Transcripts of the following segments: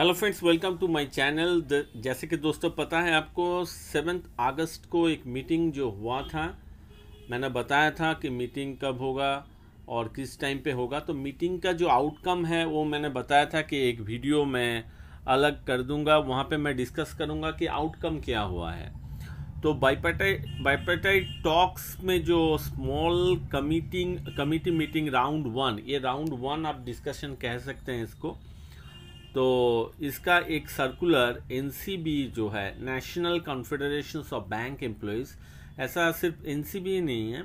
Hello friends welcome to my channel जैसे कि दोस्तों पता है आपको सेवन्थ अगस्त को एक मीटिंग जो हुआ था मैंने बताया था कि मीटिंग कब होगा और किस टाइम पे होगा तो मीटिंग का जो आउटकम है वो मैंने बताया था कि एक वीडियो मैं अलग कर दूंगा वहाँ पे मैं डिस्कस करूँगा कि आउटकम क्या हुआ है तो बाइपेटाइट बाइपेटाइट टॉक्स में जो स्मॉल कमीटिंग कमिटी मीटिंग राउंड वन ये राउंड वन आप डिस्कशन कह सकते हैं इसको तो इसका एक सर्कुलर एन जो है national confederation of bank employees ऐसा सिर्फ एन नहीं है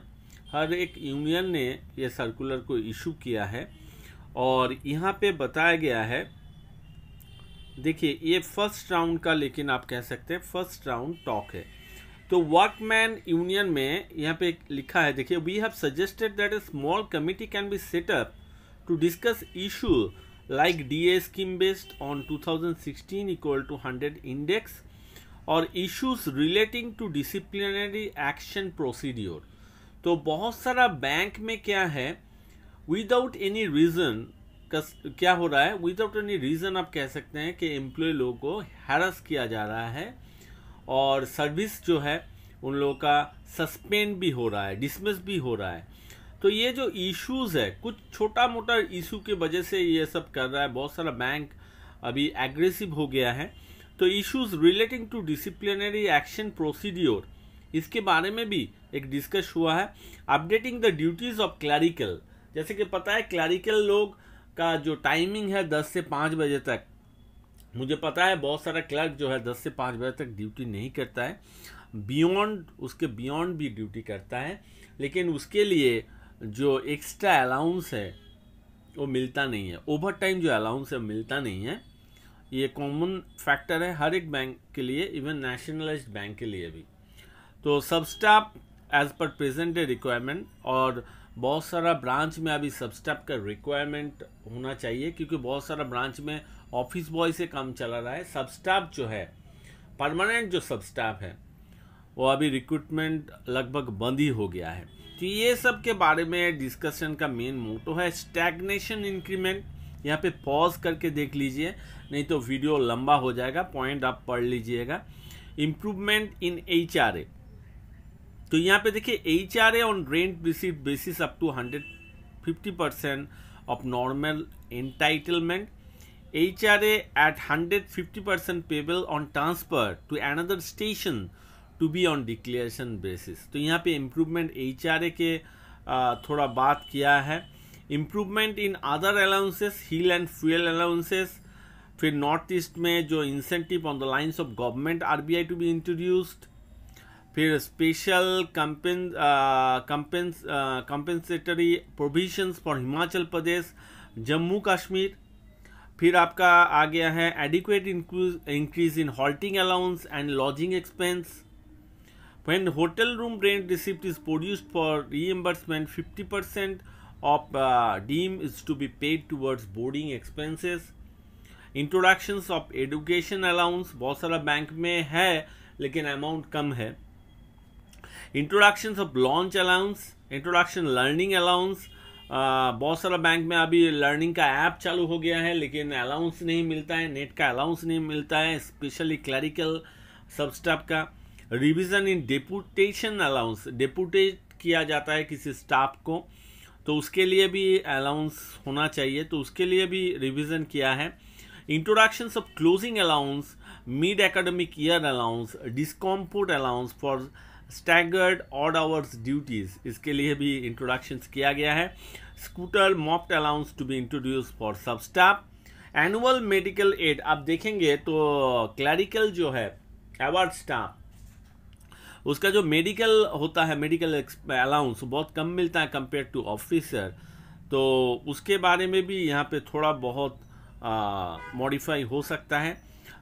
हर एक यूनियन ने यह सर्कुलर को इशू किया है और यहाँ पे बताया गया है देखिए ये फर्स्ट राउंड का लेकिन आप कह सकते हैं फर्स्ट राउंड टॉक है तो वर्कमैन यूनियन में यहाँ पे लिखा है देखिए we have suggested that a small committee can be set up to discuss issue like DA scheme based on 2016 equal to 100 index और issues relating to disciplinary action procedure तो बहुत सारा बैंक में क्या है विदाउट एनी रीज़न क्या हो रहा है विदाउट एनी रीज़न आप कह सकते हैं कि एम्प्लॉय लोगों को हैरस किया जा रहा है और सर्विस जो है उन लोगों का सस्पेंड भी हो रहा है डिसमिस भी हो रहा है तो ये जो इश्यूज है कुछ छोटा मोटा इशू के वजह से ये सब कर रहा है बहुत सारा बैंक अभी एग्रेसिव हो गया है तो issues relating to disciplinary action procedure इसके बारे में भी एक डिस्कस हुआ है updating the duties of clerical जैसे कि पता है क्लैरिकल लोग का जो टाइमिंग है दस से पाँच बजे तक मुझे पता है बहुत सारा क्लर्क जो है दस से पाँच बजे तक ड्यूटी नहीं करता है बियॉन्ड उसके बियॉन्ड भी ड्यूटी करता है लेकिन उसके लिए जो एक्स्ट्रा अलाउंस है वो मिलता नहीं है ओवर टाइम जो अलाउंस है मिलता नहीं है ये कॉमन फैक्टर है हर एक बैंक के लिए इवन नेशनलाइज बैंक के लिए भी तो sub staff as per present requirement और बहुत सारा ब्रांच में अभी सब स्टाफ का रिक्वायरमेंट होना चाहिए क्योंकि बहुत सारा ब्रांच में ऑफिस बॉय से काम चला रहा है सब स्टाफ जो है परमानेंट जो सब स्टाफ है वो अभी रिक्रूटमेंट लगभग बंद ही हो गया है तो ये सब के बारे में डिस्कशन का मेन मोटो तो है स्टैगनेशन इंक्रीमेंट यहाँ पे पॉज करके देख लीजिए नहीं तो वीडियो लंबा हो जाएगा पॉइंट आप पढ़ लीजिएगा improvement in H R A तो यहाँ पे देखिए H R A on rent receive basis up to hundred fifty percent of normal entitlement H R A at hundred fifty percent payable on transfer to another station to be on declaration basis तो यहाँ पे improvement H के थोड़ा बात किया है improvement in other allowances hill and fuel allowances फिर north east में जो incentive on the lines of government RBI to be introduced फिर special compensatory provisions for Himachal Pradesh Jammu Kashmir फिर आपका आ गया है adequate increase in halting allowance and lodging expense When hotel room rent receipt is produced for reimbursement, 50% of uh, deem is to be paid towards boarding expenses. introductions of education allowance bahut sara bank mein hai lekin amount kam hai introductions of lunch allowance introduction learning allowance बहुत सारा bank में अभी learning का app चालू हो गया है लेकिन अलाउंस नहीं मिलता है नेट का अलाउंस नहीं मिलता है स्पेशली क्लरिकल सब स्टाफ का revision in deputation allowance depute किया जाता है किसी स्टाफ को तो उसके लिए भी अलाउंस होना चाहिए तो उसके लिए भी रिवीजन किया है introduction of closing allowance mid academic year allowance discomfort allowance for staggered odd hours duties इसके लिए भी इंट्रोडक्शन किया गया है scooter moped allowance to be introduce for sub staff annual medical aid आप देखेंगे तो क्लैरिकल जो है अवार्ड स्टाफ उसका जो मेडिकल होता है मेडिकल अलाउंस बहुत कम मिलता है कंपेयर टू ऑफिसर तो उसके बारे में भी यहाँ पे थोड़ा बहुत मॉडिफाई हो सकता है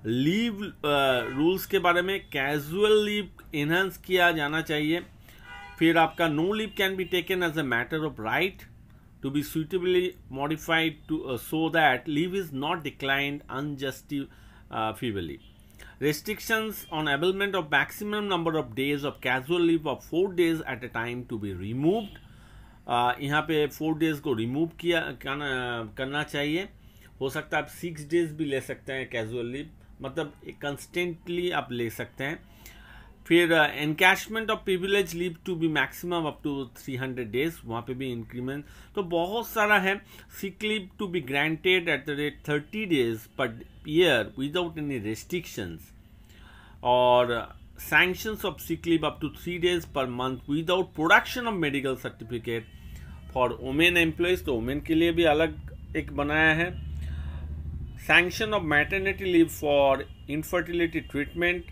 लीव रूल्स के बारे में कैजुअल लीव इन्हेंस किया जाना चाहिए फिर आपका no leave can be taken as a matter of right to be suitably modified to uh, so that leave is not declined unjustifiably. Uh, restrictions on availment of maximum number of days of casual leave of four days at a time to be removed uh, यहाँ पे four days को remove किया करना, चाहिए हो सकता है आप सिक्स डेज भी ले सकते हैं कैजुअल लीव मतलब कंस्टेंटली आप ले सकते हैं फिर encashment of privilege leave to be maximum up to 300 days वहाँ पे भी इंक्रीमेंट तो बहुत सारा है sick leave to be granted at the rate thirty days per year without any restrictions और sanctions of sick leave up to three days per month without production of medical certificate for women employees तो women के लिए भी अलग एक बनाया है sanction of maternity leave for infertility treatment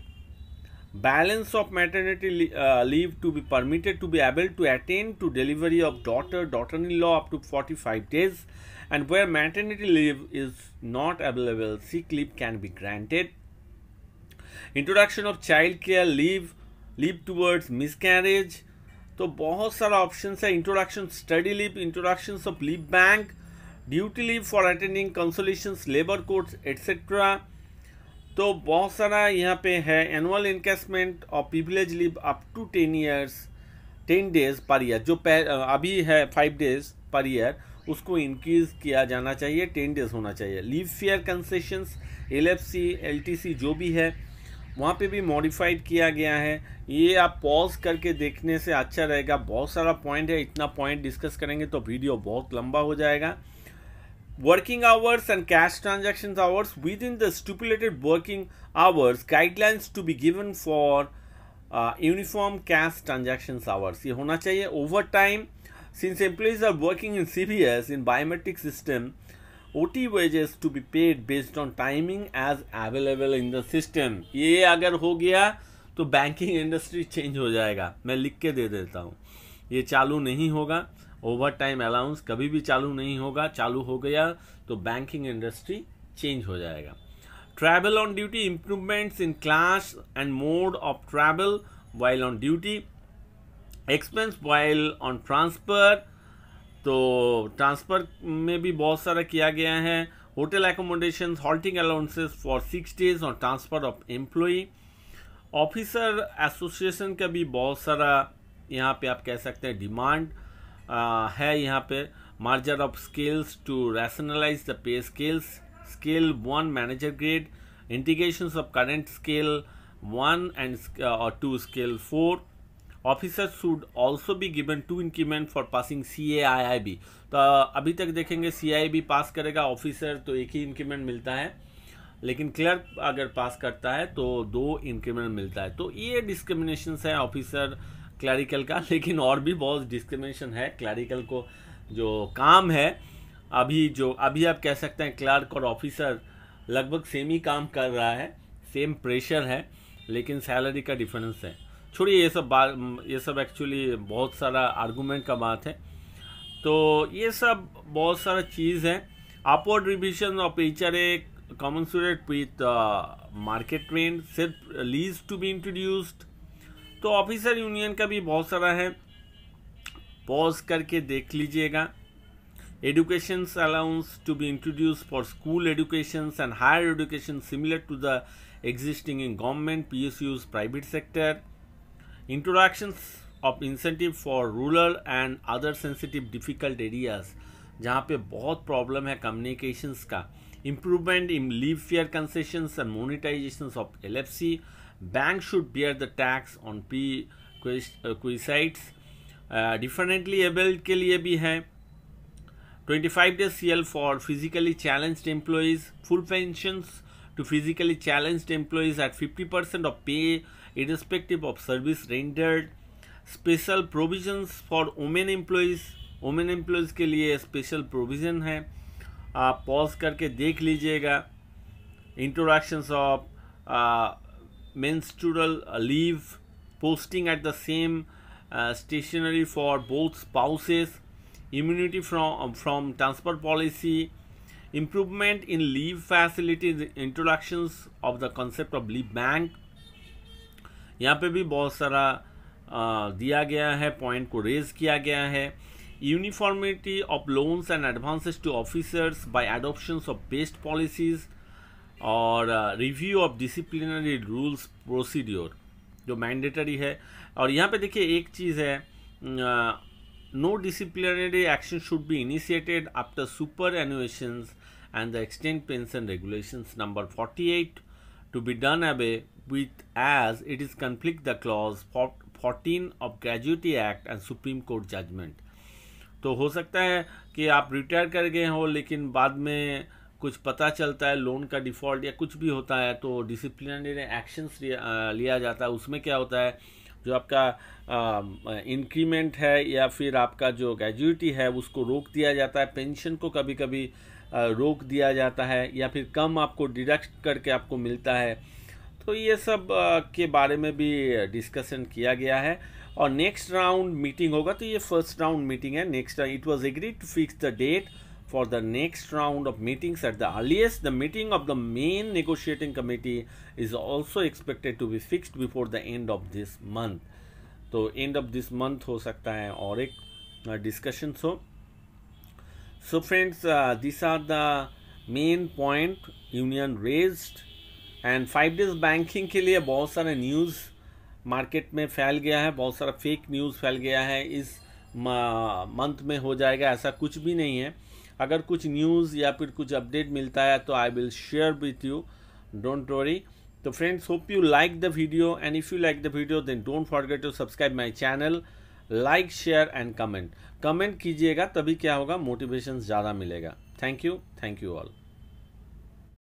balance of maternity uh, leave to be permitted to be able to attain to delivery of daughter daughter-in-law up to 45 days and where maternity leave is not available sick leave can be granted introduction of child care leave leave towards miscarriage so bahut sara options hai introduction study leave introduction of leave bank duty leave for attending consolations labor courts etc तो बहुत सारा यहाँ पे है annual encashment और privilege leave up to ten years ten days per year जो अभी है फाइव डेज पर ईयर उसको इंक्रीज किया जाना चाहिए टेन डेज होना चाहिए leave fare concessions L F C L T C जो भी है वहाँ पे भी मॉडिफाइड किया गया है ये आप पॉज करके देखने से अच्छा रहेगा बहुत सारा पॉइंट है इतना पॉइंट डिस्कस करेंगे तो वीडियो बहुत लंबा हो जाएगा working hours and cash transactions hours within the stipulated working hours guidelines to be given for uniform cash transaction hours ये होना चाहिए overtime since employees are working in C B S in biometric system O T wages to be paid based on timing as available in the system ये अगर हो गया तो banking industry change हो जाएगा मैं लिख के दे देता हूँ ये चालू नहीं होगा ओवर टाइम अलाउंस कभी भी चालू नहीं होगा चालू हो गया तो बैंकिंग इंडस्ट्री चेंज हो जाएगा travel on duty improvements in class and mode of travel while on duty expense while on transfer तो ट्रांसफर में भी बहुत सारा किया गया है hotel accommodation halting allowances for six days on transfer of employee officer association का भी बहुत सारा यहाँ पे आप कह सकते हैं डिमांड है यहाँ पे merger of scales to rationalize the pay scales scale one manager grade integration of current scale one and two scale four officers should also भी given to increment for passing C A I I B तो uh, अभी तक देखेंगे सी आई B पास करेगा officer तो एक ही increment मिलता है लेकिन क्लर्क अगर पास करता है तो दो इंक्रीमेंट मिलता है तो ये डिस्क्रिमिनेशन है ऑफिसर क्लैरिकल का लेकिन और भी बहुत डिस्क्रिमिनेशन है क्लैरिकल को जो काम है अभी जो अभी आप कह सकते हैं क्लर्क और ऑफिसर लगभग सेम ही काम कर रहा है सेम प्रेशर है लेकिन सैलरी का डिफरेंस है छोड़िए ये सब बात ये सब एक्चुअली बहुत सारा आर्गूमेंट का बात है तो ये सब बहुत सारा चीज़ है upward revision of H R A commensurate with market trend सिर्फ लीज टू बी इंट्रोड्यूस्ड तो ऑफिसर यूनियन का भी बहुत सारा है पॉज करके देख लीजिएगा education allowance to be introduce for school education and higher education similar to the existing in government P S Us private sector introduction of incentive for rural and other sensitive difficult areas जहाँ पर बहुत problem है communication का improvement in leave fare concession and monetization of L F C bank should bear the tax on p क्विसाइड्स differently abled के लिए भी है 25 days CL for physically challenged employees full pension to physically challenged employees at 50 percent of pay irrespective of service rendered special provisions for women employees women employees के लिए special provision है आप pause करके देख लीजिएगा introductions of menstrual leave, posting at the same uh, stationery for both spouses, immunity from, um, from transfer policy, improvement in leave facilities, introductions of the concept of leave bank. यहाँ पे भी बहुत सारा आ, दिया गया है पॉइंट को raise किया गया है uniformity of loans and advances to officers by adoption of best policies और review of disciplinary rules procedure जो मैंडेटरी है और यहाँ पे देखिए एक चीज़ है no disciplinary action should be initiated after superannuation and the extend pension regulation number forty eight to be done away with as it is conflict clause 14 of gratuity act and supreme court judgement तो हो सकता है कि आप retire कर गए हो लेकिन बाद में कुछ पता चलता है लोन का डिफ़ॉल्ट या कुछ भी होता है तो डिसिप्लिनरी एक्शंस लिया जाता है उसमें क्या होता है जो आपका इंक्रीमेंट है या फिर आपका जो ग्रेजुटी है उसको रोक दिया जाता है पेंशन को कभी कभी रोक दिया जाता है या फिर कम आपको डिडक्ट करके आपको मिलता है तो ये सब के बारे में भी डिस्कशन किया गया है और नेक्स्ट राउंड मीटिंग होगा तो ये फर्स्ट राउंड मीटिंग है next it was agreed to fix the date for the next round of meetings at the earliest. The meeting of the main negotiating committee is also expected to be fixed before the end of this month. तो end of this month हो सकता है और एक discussions हो so friends this are the main point union raised and five days banking के लिए बहुत सारे न्यूज़ मार्केट में फैल गया है बहुत सारा फेक न्यूज़ फैल गया है इस मंथ में हो जाएगा ऐसा कुछ भी नहीं है अगर कुछ न्यूज़ या फिर कुछ अपडेट मिलता है तो I will share with you don't worry तो friends hope you like the video and if you like the video then don't forget to subscribe my channel like share and comment comment कीजिएगा तभी क्या होगा motivation ज़्यादा मिलेगा thank you thank you all